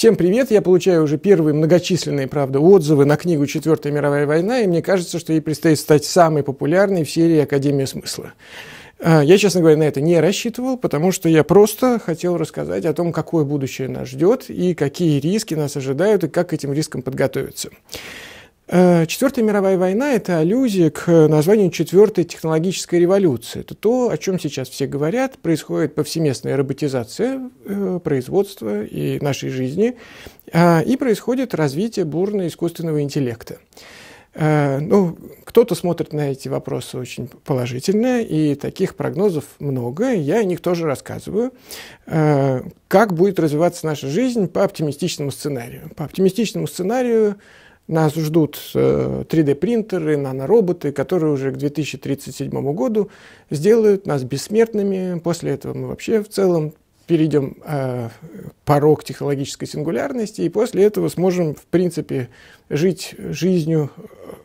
Всем привет, я получаю уже первые многочисленные, правда, отзывы на книгу «Четвертая мировая война», и мне кажется, что ей предстоит стать самой популярной в серии «Академия смысла». А, я, честно говоря, на это не рассчитывал, потому что я просто хотел рассказать о том, какое будущее нас ждет, и какие риски нас ожидают, и как к этим рискам подготовиться. Э, Четвертая мировая война – это аллюзия к названию четвертой технологической революции. Это то, о чем сейчас все говорят. Происходит повсеместная роботизация э, производства и нашей жизни, а, и происходит развитие бурно искусственного интеллекта. Э, ну, кто-то смотрит на эти вопросы очень положительно, и таких прогнозов много, я о них тоже рассказываю. Как будет развиваться наша жизнь по оптимистичному сценарию? По оптимистичному сценарию – нас ждут 3D-принтеры, э, нанороботы, которые уже к 2037 году сделают нас бессмертными. После этого мы вообще в целом перейдем э, порог технологической сингулярности, и после этого сможем, в принципе, жить жизнью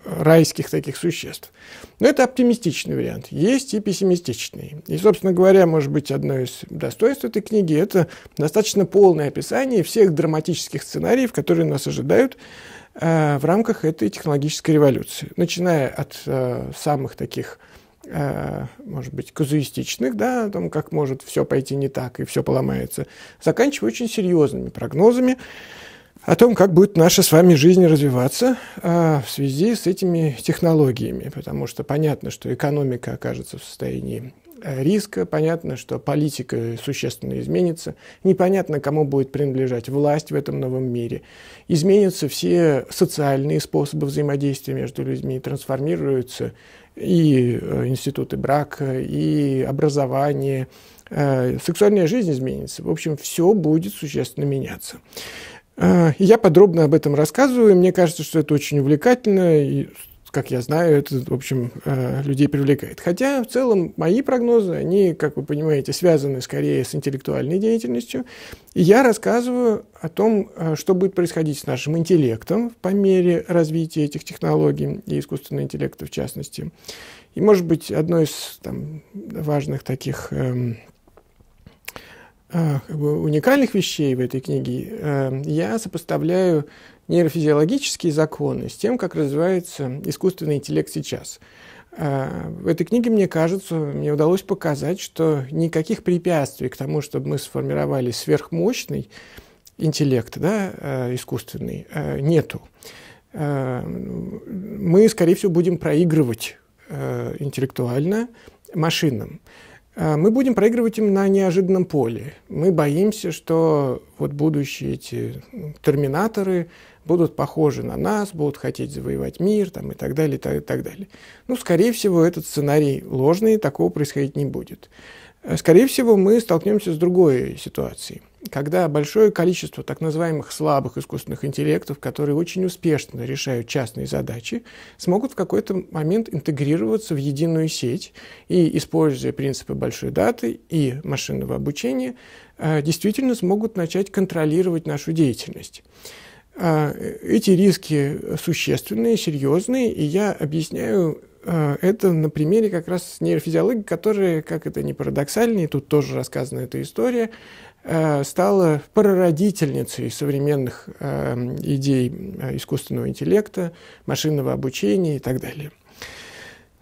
э, райских таких существ. Но это оптимистичный вариант. Есть и пессимистичный. И, собственно говоря, может быть, одно из достоинств этой книги – это достаточно полное описание всех драматических сценариев, которые нас ожидают э, в рамках этой технологической революции. Начиная от э, самых таких э, Э, может быть, казуистичных, да, о том, как может все пойти не так и все поломается, заканчивая очень серьезными прогнозами о том, как будет наша с вами жизнь развиваться а, в связи с этими технологиями, потому что понятно, что экономика окажется в состоянии э, риска, понятно, что политика существенно изменится, непонятно, кому будет принадлежать власть в этом новом мире, изменятся все социальные способы взаимодействия между людьми, трансформируются и э, институты брака, и образование, э, сексуальная жизнь изменится. В общем, все будет существенно меняться. Э, я подробно об этом рассказываю, мне кажется, что это очень увлекательно и как я знаю, это, в общем, э, людей привлекает. Хотя, в целом, мои прогнозы, они, как вы понимаете, связаны скорее с интеллектуальной деятельностью. И я рассказываю о том, э, что будет происходить с нашим интеллектом по мере развития этих технологий и искусственного интеллекта в частности. И, может быть, одно из там, важных таких... Эм, а, уникальных вещей в этой книге, э, я сопоставляю нейрофизиологические законы с тем, как развивается искусственный интеллект сейчас. А, в этой книге, мне кажется, мне удалось показать, что никаких препятствий к тому, чтобы мы сформировали сверхмощный интеллект, да, э, искусственный, э, нету. Мы, скорее всего, будем проигрывать интеллектуально машинам. А, мы будем проигрывать им на неожиданном поле. Мы боимся, что вот будущие эти терминаторы будут похожи на нас, будут хотеть завоевать мир там, и так далее, и так, и так далее. Ну, скорее всего, этот сценарий ложный, такого происходить не будет. А, скорее всего, мы столкнемся с другой ситуацией – когда большое количество так называемых слабых искусственных интеллектов, которые очень успешно решают частные задачи, смогут в какой-то момент интегрироваться в единую сеть и, используя принципы большой даты и машинного обучения, э, действительно смогут начать контролировать нашу деятельность. А, э, эти риски существенные, серьезные, и я объясняю а, это на примере как раз нейрофизиологии, которая, как это не парадоксально, и тут тоже рассказана эта история, а, стала прародительницей современных а, идей искусственного интеллекта, машинного обучения и так далее.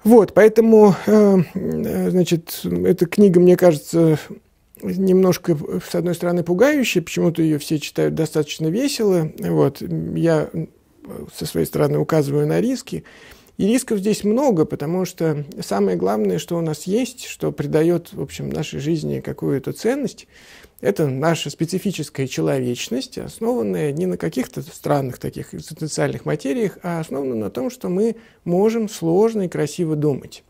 Вот, поэтому, значит, эта книга, мне кажется, немножко, с одной стороны, пугающая, почему-то ее все читают достаточно весело. Вот, я э, со своей стороны указываю на риски, и рисков здесь много, потому что самое главное, что у нас есть, что придает, в общем, нашей жизни какую-то ценность, это наша специфическая человечность, основанная не на каких-то странных таких экзистенциальных материях, а основанная на том, что мы можем сложно и красиво думать.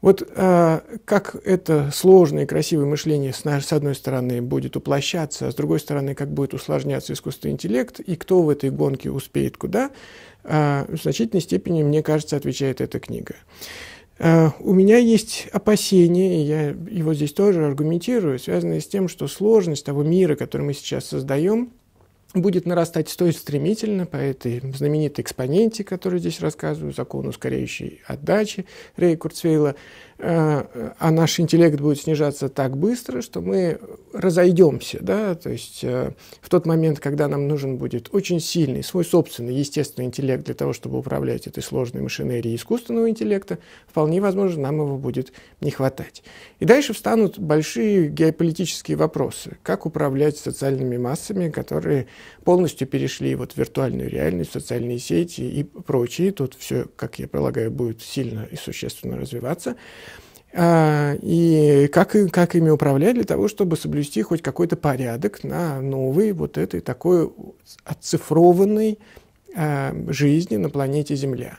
Вот э, как это сложное и красивое мышление с, с одной стороны будет уплощаться, а с другой стороны, как будет усложняться искусственный интеллект, и кто в этой гонке успеет куда – а, в значительной степени, мне кажется, отвечает эта книга. А, у меня есть опасения, и я его здесь тоже аргументирую, связанные с тем, что сложность того мира, который мы сейчас создаем – будет нарастать столь стремительно по этой знаменитой экспоненте, которую здесь рассказываю, закон ускоряющей отдачи Рэй Курцвейла, э, э, а наш интеллект будет снижаться так быстро, что мы разойдемся, да, то есть э, в тот момент, когда нам нужен будет очень сильный, свой собственный естественный интеллект для того, чтобы управлять этой сложной машинерией искусственного интеллекта, вполне возможно, нам его будет не хватать. И дальше встанут большие геополитические вопросы. Как управлять социальными массами, которые полностью перешли вот в виртуальную реальность, социальные сети и прочие. Тут все, как я полагаю, будет сильно и существенно развиваться. А, и как, как ими управлять для того, чтобы соблюсти хоть какой-то порядок на новый вот этой такой оцифрованной а, жизни на планете Земля.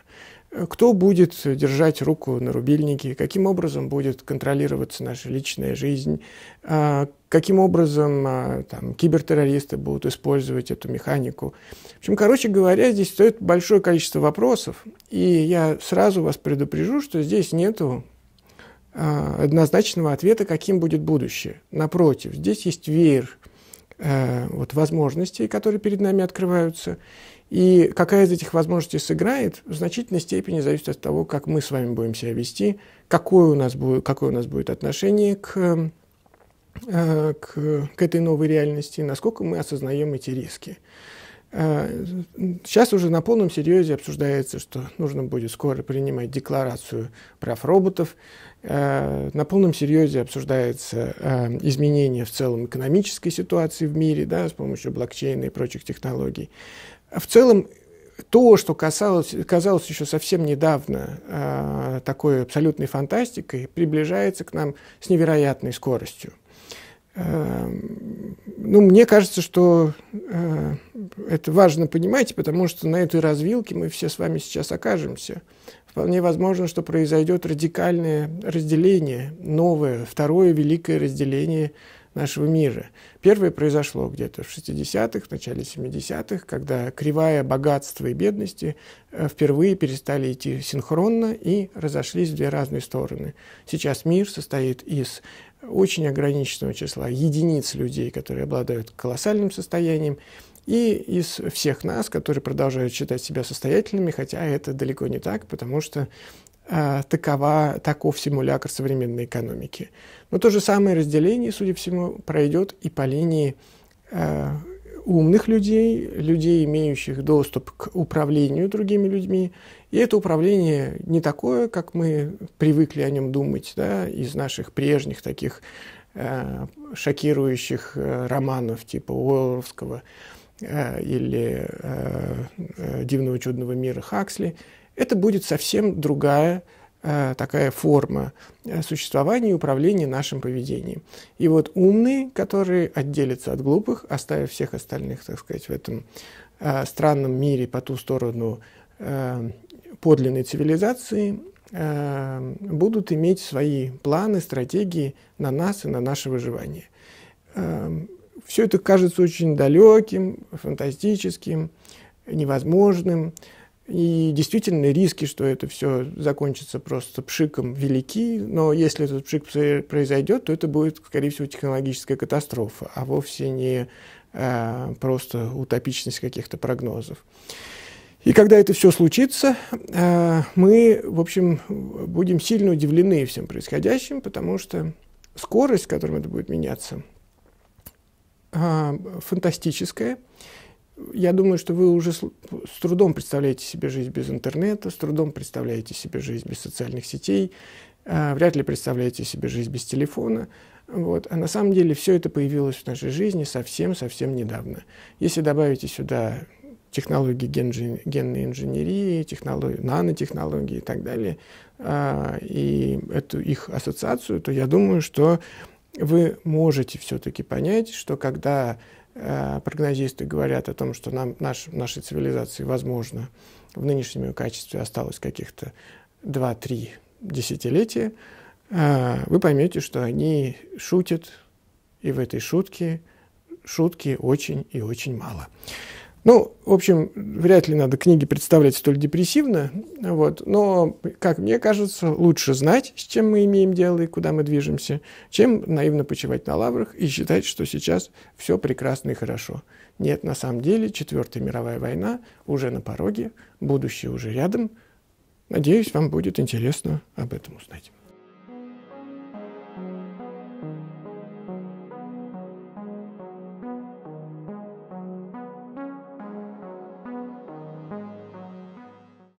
Э, кто будет держать руку на рубильнике, каким образом будет контролироваться наша личная жизнь, а, каким образом а, там, кибертеррористы будут использовать эту механику. В общем, короче говоря, здесь стоит большое количество вопросов, и я сразу вас предупрежу, что здесь нету а, однозначного ответа, каким будет будущее. Напротив, здесь есть веер Э, вот, возможностей, которые перед нами открываются. И какая из этих возможностей сыграет, в значительной степени зависит от того, как мы с вами будем себя вести, какое у нас будет, какое у нас будет отношение к, э, к, к этой новой реальности, насколько мы осознаем эти риски. А, сейчас уже на полном серьезе обсуждается, что нужно будет скоро принимать декларацию прав роботов. А, на полном серьезе обсуждается а, изменение в целом экономической ситуации в мире да, с помощью блокчейна и прочих технологий. В целом то, что касалось, казалось еще совсем недавно такой абсолютной фантастикой, приближается к нам с невероятной скоростью. Эм, ну, мне кажется, что э, это важно понимать, потому что на этой развилке мы все с вами сейчас окажемся. Вполне возможно, что произойдет радикальное разделение, новое, второе великое разделение нашего мира. Первое произошло где-то в 60-х, в начале 70-х, когда кривая богатства и бедности э, впервые перестали идти синхронно и разошлись в две разные стороны. Сейчас мир состоит из очень ограниченного числа единиц людей, которые обладают колоссальным состоянием, и из всех нас, которые продолжают считать себя состоятельными, хотя это далеко не так, потому что а, такова, таков симулятор современной экономики. Но то же самое разделение, судя по всему, пройдет и по линии а, умных людей, людей, имеющих доступ к управлению другими людьми. И это управление не такое, как мы привыкли о нем думать да, из наших прежних таких э, шокирующих э, романов типа Уэлловского э, или э, э, «Дивного чудного мира» Хаксли. Это будет совсем другая Э, такая форма э, существования и управления нашим поведением. И вот умные, которые отделятся от глупых, оставив всех остальных, так сказать, в этом э, странном мире по ту сторону э, подлинной цивилизации, э, будут иметь свои планы, стратегии на нас и на наше выживание. Э, Все это кажется очень далеким, фантастическим, невозможным. И действительно риски, что это все закончится просто пшиком, велики, но если этот пшик произойдет, то это будет, скорее всего, технологическая катастрофа, а вовсе не э, просто утопичность каких-то прогнозов. И когда это все случится, э, мы, в общем, будем сильно удивлены всем происходящим, потому что скорость, с которой это будет меняться, э, фантастическая я думаю, что вы уже с, с трудом представляете себе жизнь без интернета, с трудом представляете себе жизнь без социальных сетей, э, вряд ли представляете себе жизнь без телефона. Вот. А на самом деле все это появилось в нашей жизни совсем-совсем недавно. Если добавите сюда технологии генной инженерии, технологии, нанотехнологии и так далее, а, и эту их ассоциацию, то я думаю, что вы можете все-таки понять, что когда Э, прогнозисты говорят о том, что нам, наш, нашей цивилизации, возможно, в нынешнем ее качестве осталось каких-то 2-3 десятилетия, э, вы поймете, что они шутят, и в этой шутке шутки очень и очень мало. Ну, в общем, вряд ли надо книги представлять столь депрессивно, вот. но, как мне кажется, лучше знать, с чем мы имеем дело и куда мы движемся, чем наивно почивать на лаврах и считать, что сейчас все прекрасно и хорошо. Нет, на самом деле, Четвертая мировая война уже на пороге, будущее уже рядом. Надеюсь, вам будет интересно об этом узнать.